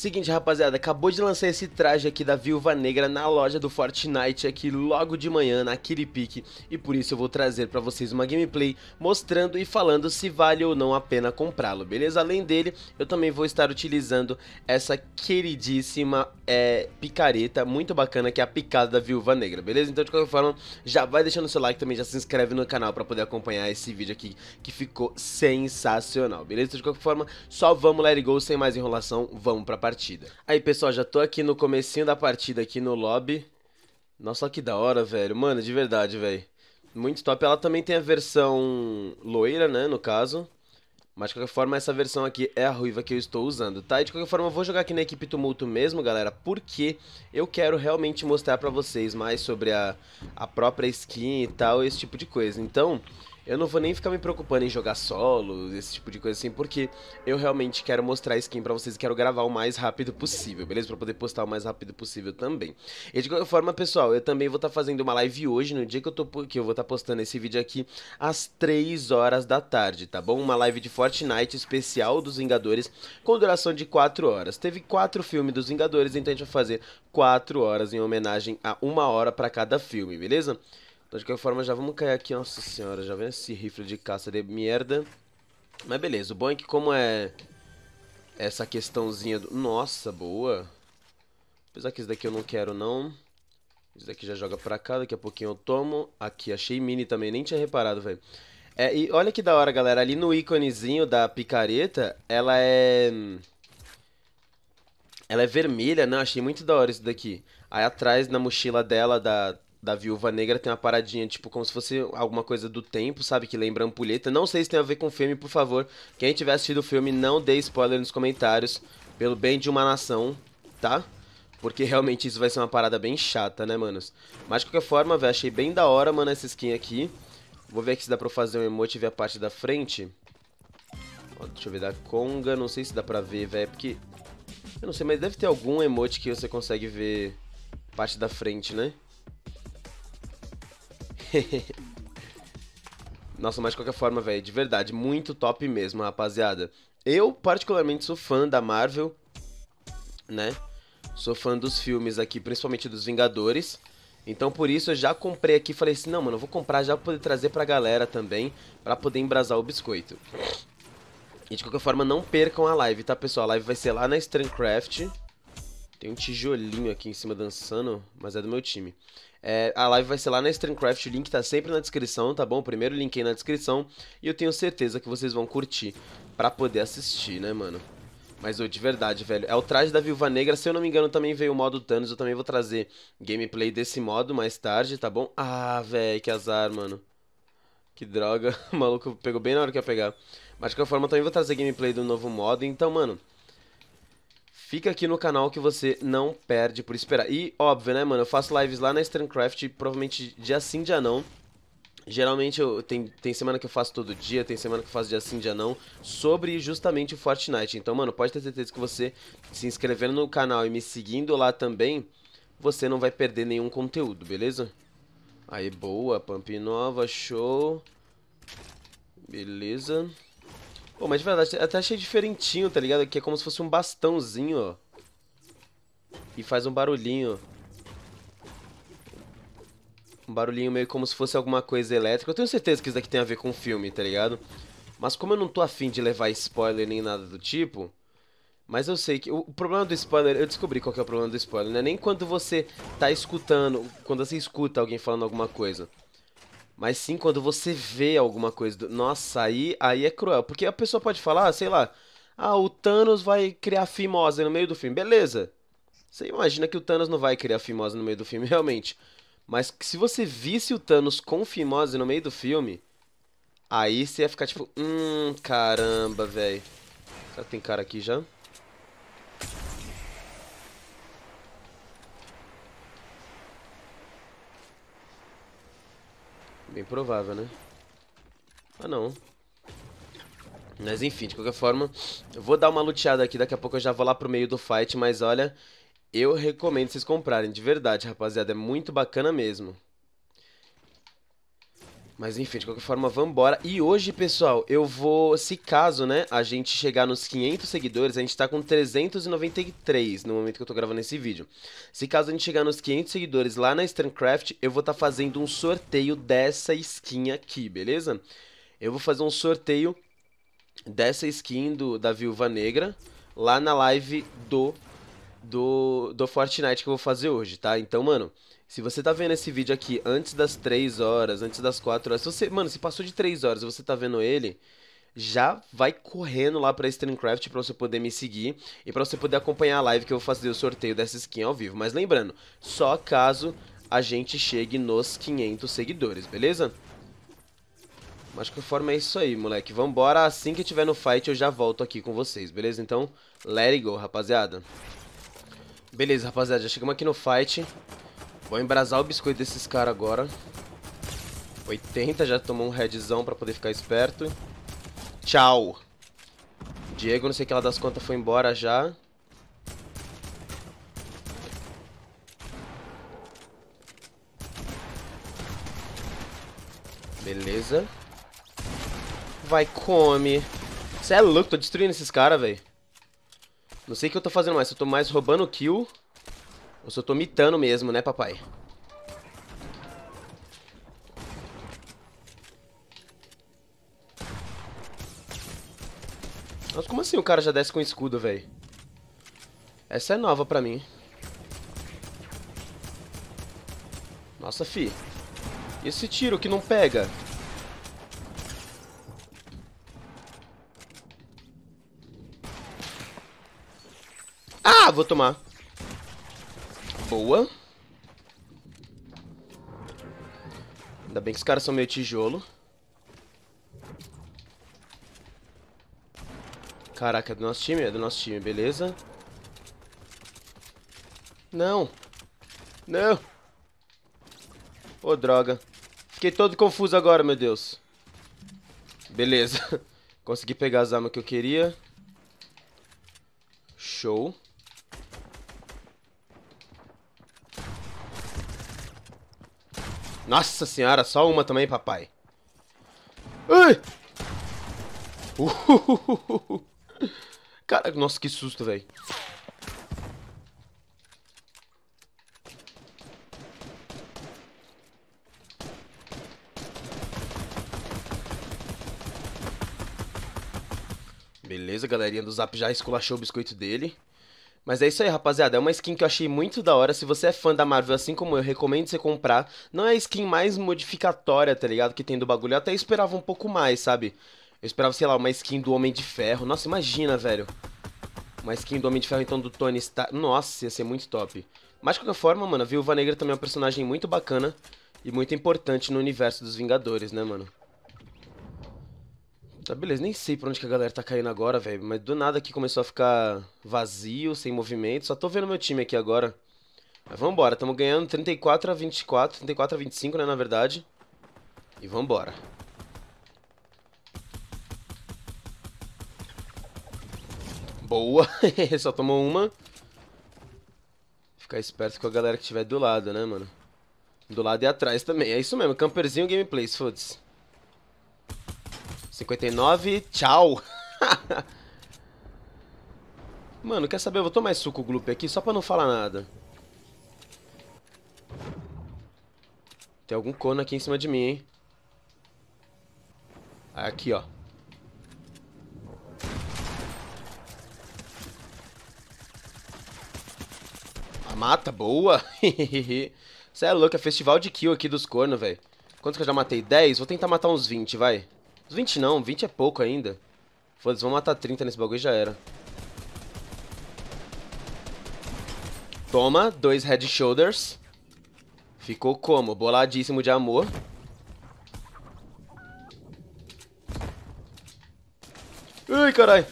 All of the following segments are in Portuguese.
Seguinte, rapaziada, acabou de lançar esse traje aqui da Viúva Negra na loja do Fortnite aqui logo de manhã na Kiripique e por isso eu vou trazer para vocês uma gameplay mostrando e falando se vale ou não a pena comprá-lo, beleza? Além dele, eu também vou estar utilizando essa queridíssima é, picareta muito bacana que é a picada da Viúva Negra, beleza? Então de qualquer forma, já vai deixando seu like também, já se inscreve no canal para poder acompanhar esse vídeo aqui que ficou sensacional, beleza? Então de qualquer forma, só vamos let it go, sem mais enrolação, vamos pra partida. Aí, pessoal, já tô aqui no comecinho da partida, aqui no lobby. Nossa, que da hora, velho. Mano, de verdade, velho. Muito top. Ela também tem a versão loira, né, no caso. Mas de qualquer forma, essa versão aqui é a ruiva que eu estou usando, tá? E de qualquer forma, eu vou jogar aqui na equipe Tumulto mesmo, galera, porque eu quero realmente mostrar pra vocês mais sobre a, a própria skin e tal, esse tipo de coisa. Então, eu não vou nem ficar me preocupando em jogar solo, esse tipo de coisa assim, porque eu realmente quero mostrar a skin para vocês e quero gravar o mais rápido possível, beleza? Para poder postar o mais rápido possível também. E de qualquer forma, pessoal, eu também vou estar tá fazendo uma live hoje, no dia que eu tô que eu vou estar tá postando esse vídeo aqui às 3 horas da tarde, tá bom? Uma live de Fortnite especial dos Vingadores com duração de 4 horas. Teve 4 filmes dos Vingadores, então a gente vai fazer 4 horas em homenagem a 1 hora para cada filme, beleza? De qualquer forma, já vamos cair aqui, nossa senhora, já vem esse rifle de caça de merda. Mas beleza, o bom é que como é essa questãozinha do... Nossa, boa. Apesar que isso daqui eu não quero, não. Isso daqui já joga pra cá, daqui a pouquinho eu tomo. Aqui, achei mini também, nem tinha reparado, velho. É, e olha que da hora, galera. Ali no íconezinho da picareta, ela é... Ela é vermelha, não, né? achei muito da hora isso daqui. Aí atrás, na mochila dela, da da Viúva Negra tem uma paradinha, tipo, como se fosse alguma coisa do tempo, sabe? Que lembra ampulheta. Não sei se tem a ver com o filme, por favor. Quem tiver assistido o filme, não dê spoiler nos comentários. Pelo bem de uma nação, tá? Porque realmente isso vai ser uma parada bem chata, né, manos? Mas de qualquer forma, velho, achei bem da hora, mano, essa skin aqui. Vou ver aqui se dá pra fazer um emote e ver a parte da frente. Ó, deixa eu ver da Conga. Não sei se dá pra ver, velho, porque... Eu não sei, mas deve ter algum emote que você consegue ver parte da frente, né? Nossa, mas de qualquer forma, velho, de verdade, muito top mesmo, rapaziada. Eu, particularmente, sou fã da Marvel, né? Sou fã dos filmes aqui, principalmente dos Vingadores. Então, por isso, eu já comprei aqui e falei assim: não, mano, eu vou comprar já pra poder trazer pra galera também, pra poder embrasar o biscoito. E de qualquer forma, não percam a live, tá, pessoal? A live vai ser lá na Strandcraft. Tem um tijolinho aqui em cima dançando, mas é do meu time. É, a live vai ser lá na Streamcraft, o link tá sempre na descrição, tá bom? primeiro link aí na descrição. E eu tenho certeza que vocês vão curtir pra poder assistir, né, mano? Mas, ô, de verdade, velho, é o traje da Viúva Negra. Se eu não me engano, também veio o modo Thanos. Eu também vou trazer gameplay desse modo mais tarde, tá bom? Ah, velho, que azar, mano. Que droga. O maluco pegou bem na hora que ia pegar. Mas, de qualquer forma, eu também vou trazer gameplay do novo modo. Então, mano, Fica aqui no canal que você não perde por esperar. E, óbvio, né, mano, eu faço lives lá na Strandcraft, provavelmente dia sim, dia não. Geralmente eu, tem, tem semana que eu faço todo dia, tem semana que eu faço dia sim, dia não, sobre justamente o Fortnite. Então, mano, pode ter certeza que você se inscrevendo no canal e me seguindo lá também, você não vai perder nenhum conteúdo, beleza? Aí, boa, pump nova, show. Beleza. Pô, mas de verdade, até achei diferentinho, tá ligado? Que é como se fosse um bastãozinho, ó. E faz um barulhinho. Um barulhinho meio como se fosse alguma coisa elétrica. Eu tenho certeza que isso daqui tem a ver com o filme, tá ligado? Mas como eu não tô afim de levar spoiler nem nada do tipo... Mas eu sei que o problema do spoiler, eu descobri qual é o problema do spoiler, né? Nem quando você tá escutando, quando você escuta alguém falando alguma coisa. Mas sim quando você vê alguma coisa. Do... Nossa, aí, aí é cruel. Porque a pessoa pode falar, ah, sei lá, ah, o Thanos vai criar fimose no meio do filme. Beleza. Você imagina que o Thanos não vai criar fimose no meio do filme, realmente. Mas se você visse o Thanos com fimose no meio do filme, aí você ia ficar tipo, hum, caramba, velho. Será que tem cara aqui já? Bem provável, né? Ah, não. Mas enfim, de qualquer forma, eu vou dar uma luteada aqui, daqui a pouco eu já vou lá pro meio do fight, mas olha, eu recomendo vocês comprarem, de verdade, rapaziada, é muito bacana mesmo. Mas enfim, de qualquer forma, vambora. E hoje, pessoal, eu vou, se caso, né, a gente chegar nos 500 seguidores, a gente tá com 393 no momento que eu tô gravando esse vídeo. Se caso a gente chegar nos 500 seguidores lá na Starcraft, eu vou estar tá fazendo um sorteio dessa skin aqui, beleza? Eu vou fazer um sorteio dessa skin do, da Viúva Negra lá na live do, do, do Fortnite que eu vou fazer hoje, tá? Então, mano, se você tá vendo esse vídeo aqui antes das 3 horas, antes das 4 horas, se você, mano, se passou de 3 horas e você tá vendo ele, já vai correndo lá pra Streamcraft pra você poder me seguir e pra você poder acompanhar a live que eu vou fazer o sorteio dessa skin ao vivo. Mas lembrando, só caso a gente chegue nos 500 seguidores, beleza? Mas que forma é isso aí, moleque. Vambora, assim que tiver no fight eu já volto aqui com vocês, beleza? Então, let it go, rapaziada. Beleza, rapaziada, já chegamos aqui no fight. Vou embrasar o biscoito desses caras agora. 80, já tomou um headzão pra poder ficar esperto. Tchau. Diego, não sei que ela das contas, foi embora já. Beleza. Vai, come. Você é louco, tô destruindo esses caras, velho. Não sei o que eu tô fazendo mais. Eu tô mais roubando kill eu só tô mitando mesmo, né, papai? Nossa, como assim o cara já desce com escudo, velho? Essa é nova pra mim. Nossa, fi. Esse tiro que não pega. Ah, vou tomar boa. Ainda bem que os caras são meio tijolo. Caraca, é do nosso time? É do nosso time, beleza. Não. Não. Ô, oh, droga. Fiquei todo confuso agora, meu Deus. Beleza. Consegui pegar as armas que eu queria. Show. Nossa senhora, só uma também, papai. Ai! Cara, nossa, que susto, velho. Beleza, galerinha do Zap já esculachou o biscoito dele. Mas é isso aí, rapaziada. É uma skin que eu achei muito da hora. Se você é fã da Marvel, assim como eu, recomendo você comprar. Não é a skin mais modificatória, tá ligado? Que tem do bagulho. Eu até esperava um pouco mais, sabe? Eu esperava, sei lá, uma skin do Homem de Ferro. Nossa, imagina, velho. Uma skin do Homem de Ferro, então, do Tony Stark. Nossa, ia ser muito top. Mas, de qualquer forma, mano, a Viúva Negra também é um personagem muito bacana e muito importante no universo dos Vingadores, né, mano? Tá, beleza, nem sei pra onde que a galera tá caindo agora, velho. Mas do nada aqui começou a ficar vazio, sem movimento. Só tô vendo meu time aqui agora. Mas vambora, tamo ganhando 34 a 24, 34 a 25, né, na verdade. E vambora. Boa, só tomou uma. Ficar esperto com a galera que estiver do lado, né, mano? Do lado e atrás também. É isso mesmo, camperzinho gameplays, foda-se. 59, tchau. Mano, quer saber? Eu vou tomar esse suco gloop aqui só pra não falar nada. Tem algum cono aqui em cima de mim, hein? Aqui, ó. A mata, boa. Você é louco, é festival de kill aqui dos cornos, velho. Quantos que eu já matei? 10? Vou tentar matar uns 20, vai. Os 20 não, 20 é pouco ainda. Foda-se, vamos matar 30 nesse bagulho e já era. Toma, dois head shoulders. Ficou como? Boladíssimo de amor. Ai, caralho.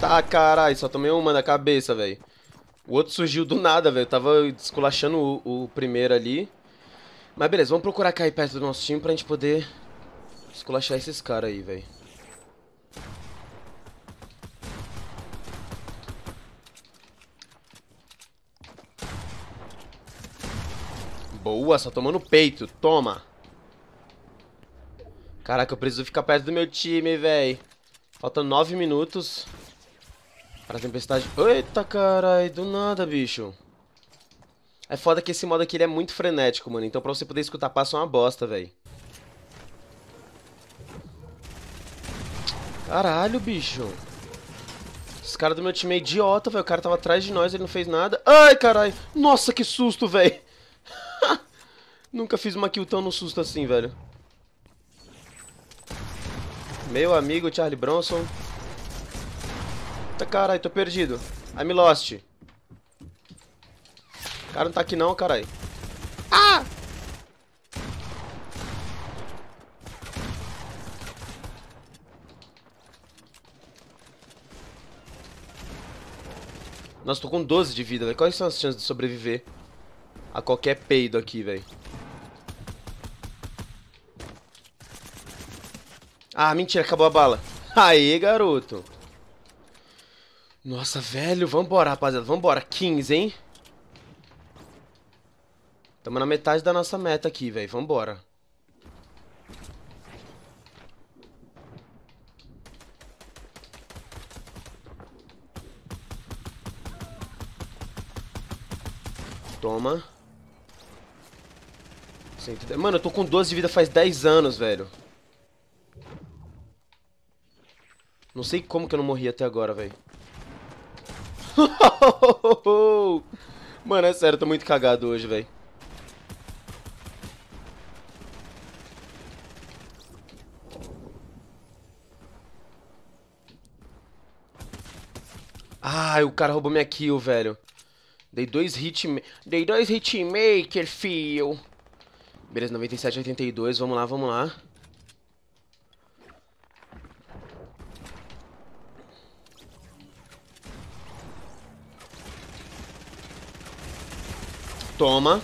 Tá, caralho, só tomei uma na cabeça, velho. O outro surgiu do nada, velho. Tava esculachando o, o, primeiro ali. Mas beleza, vamos procurar cair perto do nosso time pra gente poder esculachar esses caras aí, velho. Boa, só tomando peito. Toma. Caraca, eu preciso ficar perto do meu time, velho. Faltam nove minutos. Para a tempestade. Eita, carai, do nada, bicho. É foda que esse modo aqui ele é muito frenético, mano. Então pra você poder escutar passa é uma bosta, velho. Caralho, bicho. Esse cara do meu time é idiota, velho. O cara tava atrás de nós, ele não fez nada. Ai, caralho. Nossa, que susto, velho. Nunca fiz uma kill tão no susto assim, velho. Meu amigo Charlie Bronson. Eita, caralho, tô perdido. I'm lost. O cara não tá aqui não, caralho. Ah! Nossa, tô com 12 de vida, velho. Quais são as chances de sobreviver a qualquer peido aqui, velho? Ah, mentira, acabou a bala. Aí, garoto. Nossa, velho. Vambora, rapaziada. Vambora. 15, hein? Tamo na metade da nossa meta aqui, velho. Vambora. Toma. Mano, eu tô com 12 de vida faz 10 anos, velho. Não sei como que eu não morri até agora, velho. Mano, é sério, tô muito cagado hoje, velho. Ai, o cara roubou minha kill, velho. Dei dois hit... Dei dois hitmaker, fio. Beleza, 97, 82. Vamos lá, vamos lá. Toma.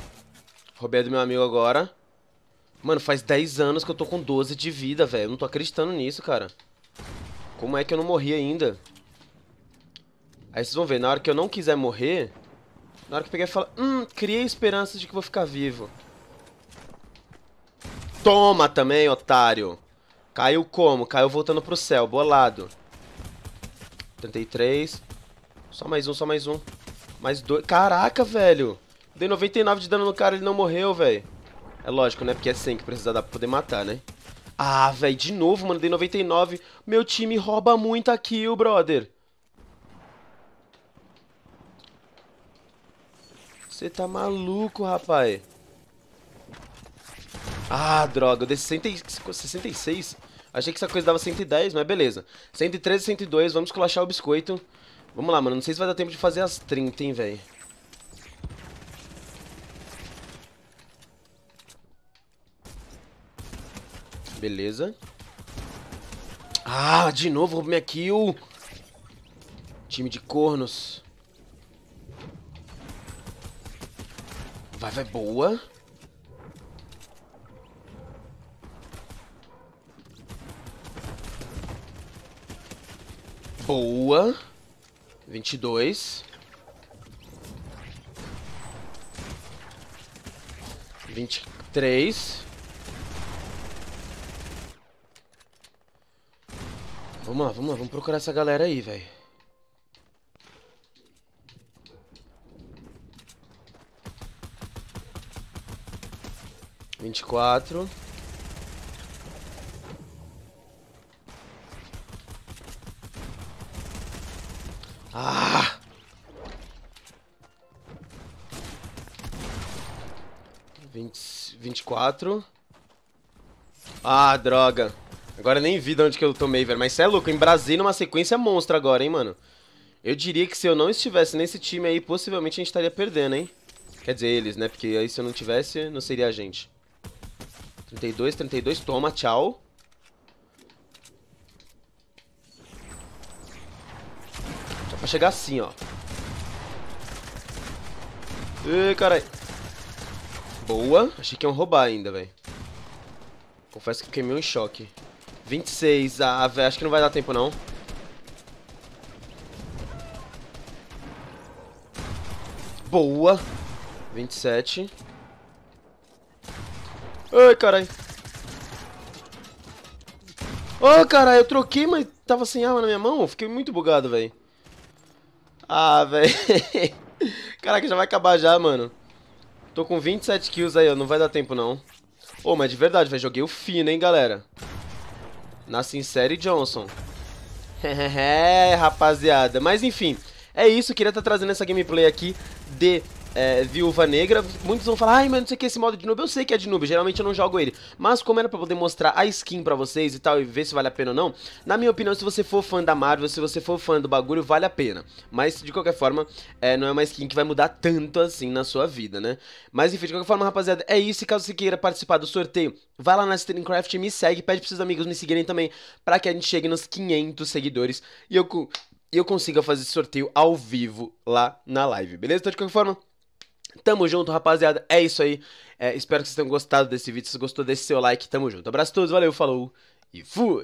Roubei do meu amigo agora. Mano, faz 10 anos que eu tô com 12 de vida, velho. Não tô acreditando nisso, cara. Como é que eu não morri ainda? Aí vocês vão ver, na hora que eu não quiser morrer... Na hora que eu peguei e falar... Hum, criei esperança de que vou ficar vivo. Toma também, otário. Caiu como? Caiu voltando pro céu, bolado. 33. Só mais um, só mais um. Mais dois. Caraca, velho. Dei 99 de dano no cara, ele não morreu, velho. É lógico, né? Porque é 100 que precisa dar pra poder matar, né? Ah, velho, de novo, mano. Dei 99. Meu time rouba muita kill, brother. Você tá maluco, rapaz. Ah, droga. Eu dei 66. Achei que essa coisa dava 110, mas beleza. 113, 102. Vamos colachar o biscoito. Vamos lá, mano. Não sei se vai dar tempo de fazer as 30, hein, velho. Beleza. Ah, de novo roubou minha kill. Time de cornos. Vai, vai, boa. Boa. 22. três Vamos lá, vamos lá, vamos procurar essa galera aí, velho. Vinte e quatro. Ah! Vinte e quatro. Ah, droga. Agora nem vi de onde que eu tomei, velho. Mas cê é louco, em Brasília uma sequência monstra agora, hein, mano. Eu diria que se eu não estivesse nesse time aí, possivelmente a gente estaria perdendo, hein. Quer dizer, eles, né? Porque aí se eu não tivesse, não seria a gente. 32, 32, toma, tchau. Só pra chegar assim, ó. Ê, carai. Boa. Achei que iam roubar ainda, velho. Confesso que fiquei meio em choque. 26, ah, ah, velho, acho que não vai dar tempo não. Boa. 27. Ai, caralho. Ô, oh, caralho, eu troquei, mas tava sem arma na minha mão. Fiquei muito bugado, velho. Ah, velho. Caraca, já vai acabar já, mano. Tô com 27 kills aí, ó. Não vai dar tempo, não. Ô, oh, mas de verdade, velho. Joguei o fino, hein, galera na Sincere Johnson. É, rapaziada. Mas enfim, é isso. Queria estar tá trazendo essa gameplay aqui de é, Viúva Negra, muitos vão falar, ai, mas não sei o que esse modo de noob, eu sei que é de noob, geralmente eu não jogo ele. Mas como era pra poder mostrar a skin pra vocês e tal, e ver se vale a pena ou não, na minha opinião, se você for fã da Marvel, se você for fã do bagulho, vale a pena. Mas, de qualquer forma, é, não é uma skin que vai mudar tanto assim na sua vida, né? Mas, enfim, de qualquer forma, rapaziada, é isso. E caso você queira participar do sorteio, vai lá na Streamcraft e me segue, pede pros seus amigos me seguirem também, pra que a gente chegue nos 500 seguidores. E eu e eu consiga fazer esse sorteio ao vivo lá na live, beleza? Então, de qualquer forma, Tamo junto, rapaziada. É isso aí. É, espero que vocês tenham gostado desse vídeo. Se gostou, deixe seu like. Tamo junto. Abraço a todos, valeu, falou e fui!